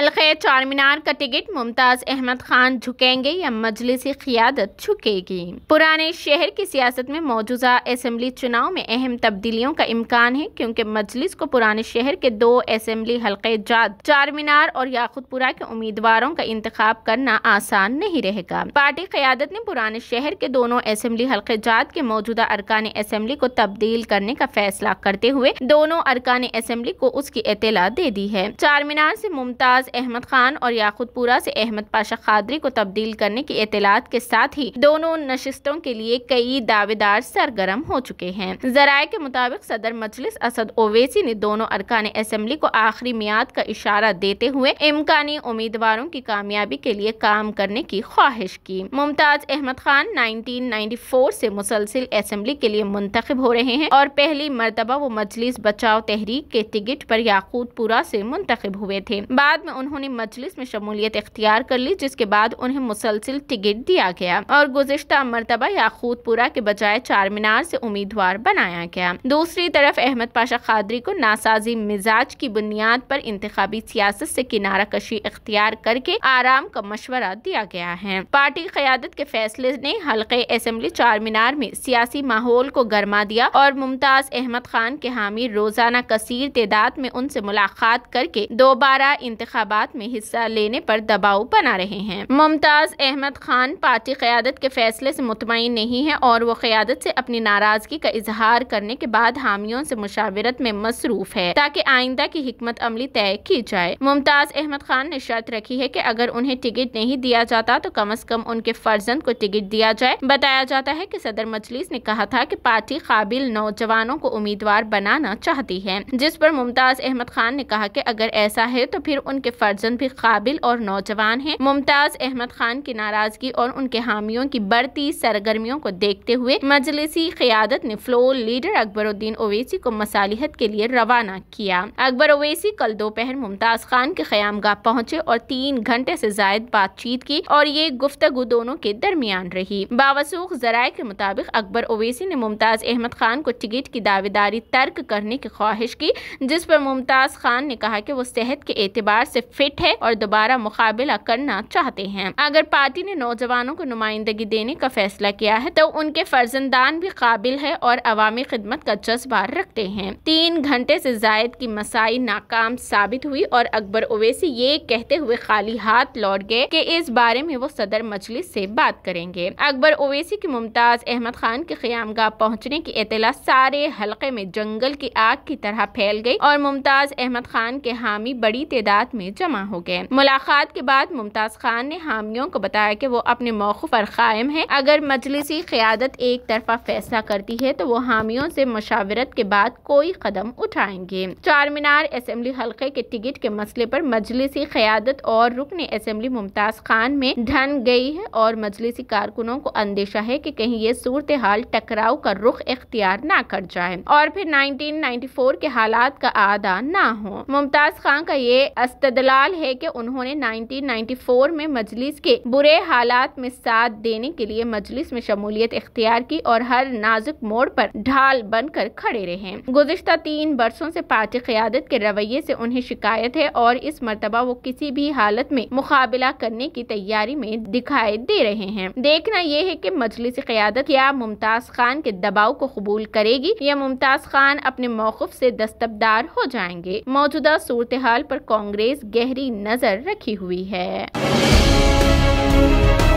हल्के चार मीनार का टिकट मुमताज़ अहमद खान झुकेंगे या मजलिस क्यादत झुकेगी पुराने शहर की सियासत में मौजूदा असम्बली चुनाव में अहम तब्दीलियों का इम्कान है क्योंकि मजलिस को पुराने शहर के दो असम्बली हल्के जात चार मीनार और याकुतपुरा के उम्मीदवारों का इंतखा करना आसान नहीं रहेगा पार्टी क्यादत ने पुराने शहर के दोनों असम्बली हल्के जात के मौजूदा अरकान असम्बली को तब्दील करने का फैसला करते हुए दोनों अरकान असम्बली को उसकी इतला दे दी है चार मीनार से मुमताज अहमद खान और याकूतपुरा से अहमद पाशा खादरी को तब्दील करने की इतलात के साथ ही दोनों नशस्तों के लिए कई दावेदार सरगर्म हो चुके हैं जराये के मुताबिक सदर मजलिस असद ओवैसी ने दोनों अरकान असम्बली को आखिरी मियाद का इशारा देते हुए इम्कानी उम्मीदवारों की कामयाबी के लिए काम करने की ख्वाहिश की मुमताज अहमद खान नाइनटीन फोर ऐसी मुसलसिल असम्बली के लिए मुंतखब हो रहे हैं और पहली मरतबा वो मजलिस बचाव तहरीक के टिकट आरोप याकूतपुरा ऐसी मुंतखब हुए थे बाद में उन्होंने मजलिस में शमूलियत इख्तियार कर ली जिसके बाद उन्हें मुसलसिल टिकट दिया गया और गुजशत मरतबा याकूतपुरा के बजाय चार मीनार ऐसी उम्मीदवार बनाया गया दूसरी तरफ अहमद पाशा खादरी को नासाजी मिजाज की बुनियाद आरोप इंतबी सियासत ऐसी किनारा कशी इख्तियार करके आराम का मशवरा दिया गया है पार्टी क्यादत के फैसले ने हल्के असम्बली चार मीनार में सियासी माहौल को गर्मा दिया और मुमताज अहमद खान के हामी रोजाना कसीर तदाद में उनसे मुलाकात करके दोबारा इंतबी इंतबात में हिस्सा लेने पर दबाव बना रहे हैं मुमताज़ अहमद खान पार्टी क़्यादत के फैसले से मुतमिन नहीं है और वो क़्यादत से अपनी नाराज़गी का इजहार करने के बाद हामियों से मुशावरत में मसरूफ़ है ताकि आइंदा की हमत अमली तय की जाए मुमताज़ अहमद खान ने शर्त रखी है की अगर उन्हें टिकट नहीं दिया जाता तो कम अज़ कम उनके फर्जंद को टिकट दिया जाए बताया जाता है की सदर मजलिस ने कहा था की पार्टी काबिल नौजवानों को उम्मीदवार बनाना चाहती है जिस पर मुमताज़ अहमद खान ने कहा की अगर ऐसा है तो फिर उनके उनके फर्जन भी काबिल और नौजवान हैं मुमताज़ अहमद खान की नाराजगी और उनके हामियों की बढ़ती सरगर्मियों को देखते हुए मजलिसी क्यादत ने फ्लोर लीडर अकबरुद्दीन ओवैसी को मसालहत के लिए रवाना किया अकबर ओवैसी कल दोपहर मुमताज़ खान के ख्यामगाह पहुँचे और तीन घंटे ऐसी जायद बातचीत की और ये गुफ्तगु दोनों के दरमियान रही बावसूख जराये के मुताबिक अकबर ओवैसी ने मुमताज़ अहमद खान को टिकट की दावेदारी तर्क करने की ख्वाहिश की जिस पर मुमताज़ खान ने कहा की वो सेहत के एतबार से से फिट है और दोबारा मुकाबला करना चाहते हैं अगर पार्टी ने नौजवानों को नुमाइंदगी देने का फैसला किया है तो उनके फर्जंदान भी काबिल है और अवामी खिदमत का जज्बा रखते हैं तीन घंटे से जायद की मसाई नाकाम साबित हुई और अकबर ओवैसी ये कहते हुए खाली हाथ लौट गए कि इस बारे में वो सदर मजलिस से बात करेंगे अकबर ओवैसी की मुमताज अहमद खान के खयामगाह पहुँचने की इतला सारे हल्के में जंगल की आग की तरह फैल गयी और मुमताज अहमद खान के हामी बड़ी तादाद में जमा हो गए मुलाकात के बाद मुमताज़ खान ने हामियों को बताया कि वो अपने मौक़ पर कायम है अगर मजलिसी क़्यादत एक तरफा फैसला करती है तो वो हामियों से मशावरत के बाद कोई कदम उठाएंगे चार मीनार असम्बली हल्के के टिकट के मसले पर मजलिसी क़्यादत और रुकन असम्बली मुमताज़ खान में ढन गई है और मजलिसी कारकुनों को अंदेशा है कि कहीं ये सूरत हाल टकराव का रुख इख्तियार न कर जाए और फिर फोर के हालात का आदा न हो मुमताज़ खान का ये अस्तद इस्तलाल है कि उन्होंने 1994 में मजलिस के बुरे हालात में साथ देने के लिए मजलिस में शमूलियत इख्तियार की और हर नाजुक मोड़ पर ढाल बनकर खड़े रहे गुजशत तीन बरसों से पार्टी क्यादत के रवैये से उन्हें शिकायत है और इस मरतबा वो किसी भी हालत में मुकाबला करने की तैयारी में दिखाई दे रहे हैं देखना यह है की मजलिस क्यादत क्या मुमताज खान के दबाव को कबूल करेगी या मुमताज खान अपने मौकफ ऐसी दस्तबदार हो जाएंगे मौजूदा सूरत हाल आरोप कांग्रेस गहरी नज़र रखी हुई है